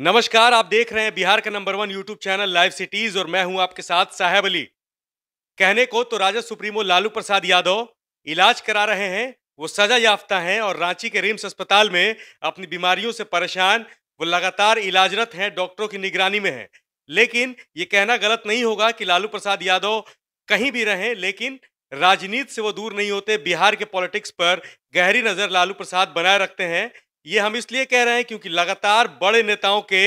नमस्कार आप देख रहे हैं बिहार का number one YouTube channel live cities और मैं हूं आपके साथ साहेब अली कहने को तो राजद सुप्रीमो लालू प्रसाद यादव इलाज करा रहे हैं वो सजा याफ्ता हैं और रांची के रिम्स अस्पताल में अपनी बीमारियों से परेशान वो लगातार इलाजरत हैं डॉक्टरों की निगरानी में हैं लेकिन ये कहना गलत नहीं होगा कि लालू प्रसाद यादव कहीं भी रहें लेकिन राजनीति से वो दूर नहीं होते बिहार के पॉलिटिक्स पर गहरी नज़र लालू प्रसाद बनाए रखते हैं ये हम इसलिए कह रहे हैं क्योंकि लगातार बड़े नेताओं के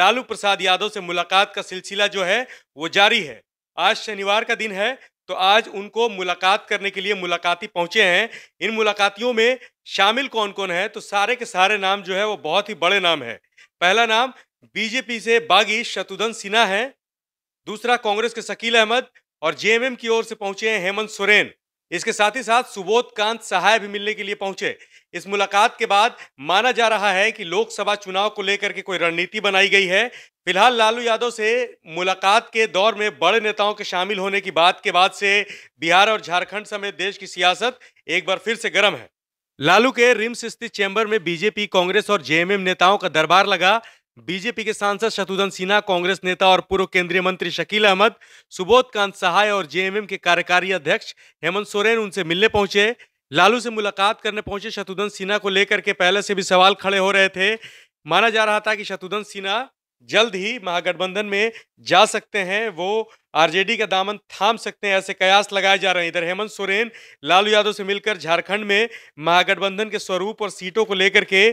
लालू प्रसाद यादव से मुलाकात का सिलसिला जो है वो जारी है आज शनिवार का दिन है तो आज उनको मुलाकात करने के लिए मुलाकाती पहुंचे हैं इन मुलाकातियों में शामिल कौन कौन है तो सारे के सारे नाम जो है वो बहुत ही बड़े नाम है पहला नाम बीजेपी से बागी शत्रुघ्न सिन्हा है दूसरा कांग्रेस के शकील अहमद और जेएमएम की ओर से पहुंचे हैं हेमंत सोरेन इसके साथ ही साथ सुबोध कांत सहाय भी मिलने के लिए पहुंचे इस मुलाकात के बाद माना जा रहा है कि लोकसभा चुनाव को लेकर के कोई रणनीति बनाई गई है फिलहाल लालू यादव से मुलाकात के दौर में बड़े नेताओं के शामिल होने की बात के बाद से बिहार और झारखंड समेत देश की सियासत एक बार फिर से गर्म है लालू के रिम्स स्थित चैम्बर में बीजेपी कांग्रेस और जेएमएम नेताओं का दरबार लगा बीजेपी के सांसद शत्रुघ्न सिन्हा कांग्रेस नेता और पूर्व केंद्रीय मंत्री शकील अहमद सुबोध कांत सहाय और जेएमएम के कार्यकारी अध्यक्ष हेमंत सोरेन उनसे मिलने पहुंचे लालू से मुलाकात करने पहुंचे शत्रुघ्न सिन्हा को लेकर के पहले से भी सवाल खड़े हो रहे थे माना जा रहा था कि शत्रुघ्न सिन्हा जल्द ही महागठबंधन में जा सकते हैं वो आरजेडी का दामन थाम सकते हैं ऐसे कयास लगाए जा रहे हैं इधर हेमंत सोरेन लालू यादव से मिलकर झारखंड में महागठबंधन के स्वरूप और सीटों को लेकर के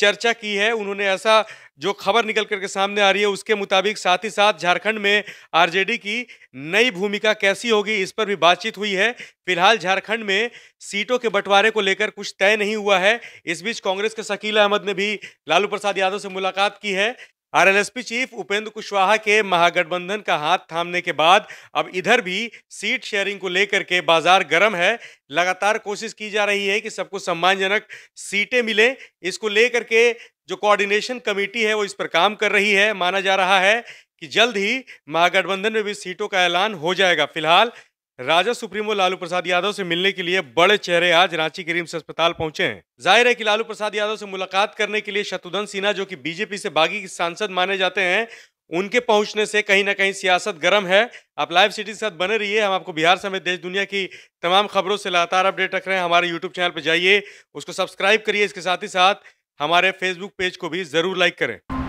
चर्चा की है उन्होंने ऐसा जो खबर निकल करके सामने आ रही है उसके मुताबिक साथ ही साथ झारखंड में आरजेडी की नई भूमिका कैसी होगी इस पर भी बातचीत हुई है फिलहाल झारखंड में सीटों के बंटवारे को लेकर कुछ तय नहीं हुआ है इस बीच कांग्रेस के शकील अहमद ने भी लालू प्रसाद यादव से मुलाकात की है आरएलएसपी चीफ उपेंद्र कुशवाहा के महागठबंधन का हाथ थामने के बाद अब इधर भी सीट शेयरिंग को लेकर के बाजार गर्म है लगातार कोशिश की जा रही है कि सबको सम्मानजनक सीटें मिलें इसको लेकर के जो कोऑर्डिनेशन कमेटी है वो इस पर काम कर रही है माना जा रहा है कि जल्द ही महागठबंधन में भी सीटों का ऐलान हो जाएगा फिलहाल राजा सुप्रीमो लालू प्रसाद यादव से मिलने के लिए बड़े चेहरे आज रांची के रिम्स अस्पताल पहुंचे हैं जाहिर है कि लालू प्रसाद यादव से मुलाकात करने के लिए शत्रुधन सिन्हा जो कि बीजेपी से बागी सांसद माने जाते हैं उनके पहुंचने से कहीं ना कहीं सियासत गर्म है आप लाइव सिटी के साथ बने रहिए हम आपको बिहार समेत देश दुनिया की तमाम खबरों से लगातार अपडेट रख रहे हैं हमारे यूट्यूब चैनल पर जाइए उसको सब्सक्राइब करिए इसके साथ ही साथ हमारे फेसबुक पेज को भी ज़रूर लाइक करें